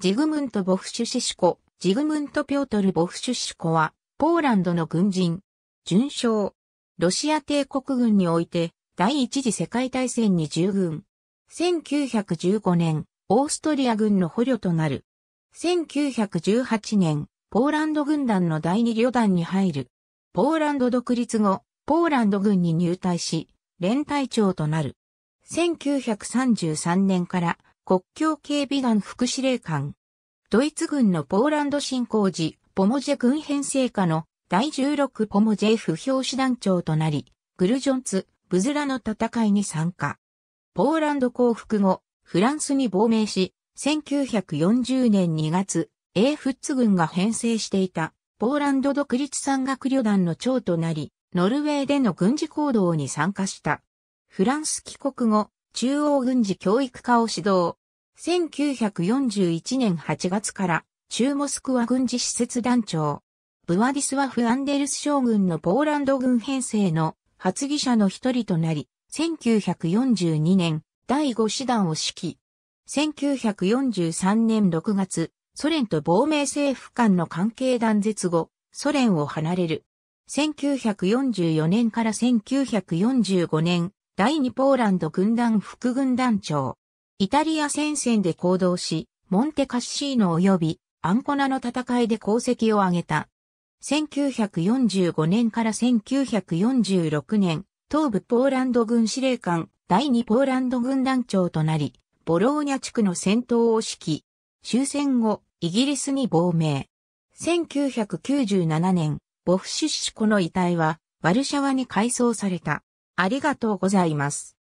ジグムント・ボフシュシシコ、ジグムント・ピョートル・ボフシュシコは、ポーランドの軍人、準将、ロシア帝国軍において、第一次世界大戦に従軍。1915年、オーストリア軍の捕虜となる。1918年、ポーランド軍団の第二旅団に入る。ポーランド独立後、ポーランド軍に入隊し、連隊長となる。1933年から国境警備団副司令官。ドイツ軍のポーランド侵攻時、ポモジェ軍編成下の第16ポモジェ不評師団長となり、グルジョンツ、ブズラの戦いに参加。ポーランド降伏後、フランスに亡命し、1940年2月、英フッツ軍が編成していた、ポーランド独立山岳旅団の長となり、ノルウェーでの軍事行動に参加した。フランス帰国後、中央軍事教育科を指導。1941年8月から中モスクワ軍事施設団長。ブワディスワフ・アンデルス将軍のポーランド軍編成の発議者の一人となり、1942年第5師団を指揮。1943年6月、ソ連と亡命政府間の関係断絶後、ソ連を離れる。1944年から1945年、第2ポーランド軍団副軍団長。イタリア戦線で行動し、モンテカッシーノ及びアンコナの戦いで功績を挙げた。1945年から1946年、東部ポーランド軍司令官第2ポーランド軍団長となり、ボローニャ地区の戦闘を指揮。終戦後、イギリスに亡命。1997年、ボフシュシュコの遺体は、ワルシャワに改装された。ありがとうございます。